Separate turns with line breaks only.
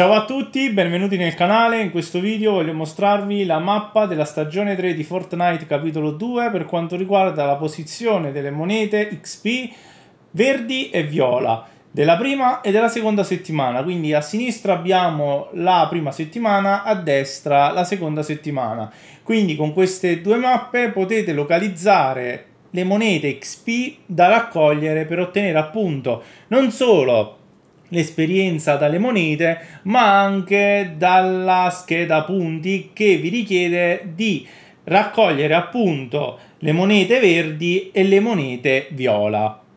Ciao a tutti, benvenuti nel canale, in questo video voglio mostrarvi la mappa della stagione 3 di Fortnite capitolo 2 per quanto riguarda la posizione delle monete XP verdi e viola della prima e della seconda settimana, quindi a sinistra abbiamo la prima settimana, a destra la seconda settimana, quindi con queste due mappe potete localizzare le monete XP da raccogliere per ottenere appunto non solo l'esperienza dalle monete, ma anche dalla scheda punti che vi richiede di raccogliere appunto le monete verdi e le monete viola.